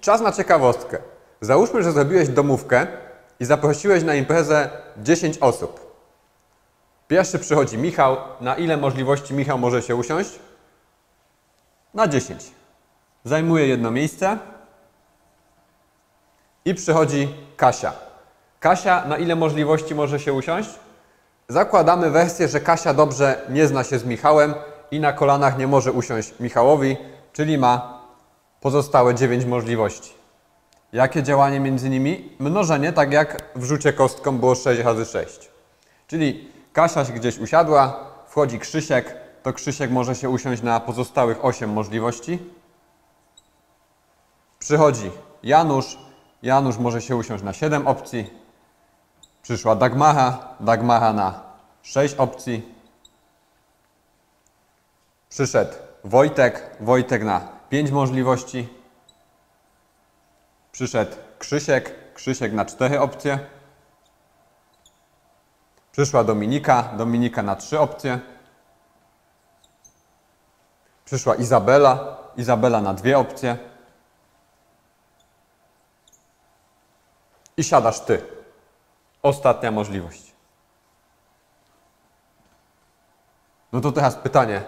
Czas na ciekawostkę. Załóżmy, że zrobiłeś domówkę i zaprosiłeś na imprezę 10 osób. Pierwszy przychodzi Michał. Na ile możliwości Michał może się usiąść? Na 10. Zajmuje jedno miejsce. I przychodzi Kasia. Kasia na ile możliwości może się usiąść? Zakładamy wersję, że Kasia dobrze nie zna się z Michałem i na kolanach nie może usiąść Michałowi, czyli ma pozostałe 9 możliwości. Jakie działanie między nimi? Mnożenie, tak jak w rzucie kostką było 6 razy 6. Czyli Kasia gdzieś usiadła, wchodzi Krzysiek, to Krzysiek może się usiąść na pozostałych 8 możliwości. Przychodzi Janusz, Janusz może się usiąść na 7 opcji. Przyszła Dagmacha, Dagmacha na 6 opcji. Przyszedł Wojtek, Wojtek na pięć możliwości. Przyszedł Krzysiek, Krzysiek na cztery opcje. Przyszła Dominika, Dominika na trzy opcje. Przyszła Izabela, Izabela na dwie opcje. I siadasz ty. Ostatnia możliwość. No to teraz pytanie,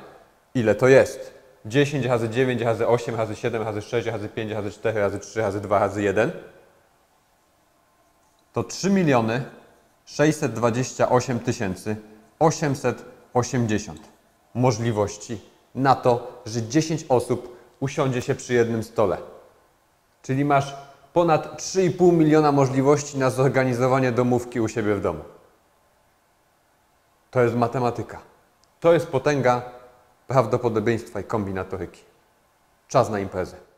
ile to jest? 10 razy 9 razy 8 razy 7 razy 6 razy 5 razy 4 razy 3 razy 2 razy 1 to 3 miliony 628 tysięcy 880 możliwości na to, że 10 osób usiądzie się przy jednym stole. Czyli masz ponad 3,5 miliona możliwości na zorganizowanie domówki u siebie w domu. To jest matematyka. To jest potęga prawdopodobieństwa i kombinatoryki. Czas na imprezę.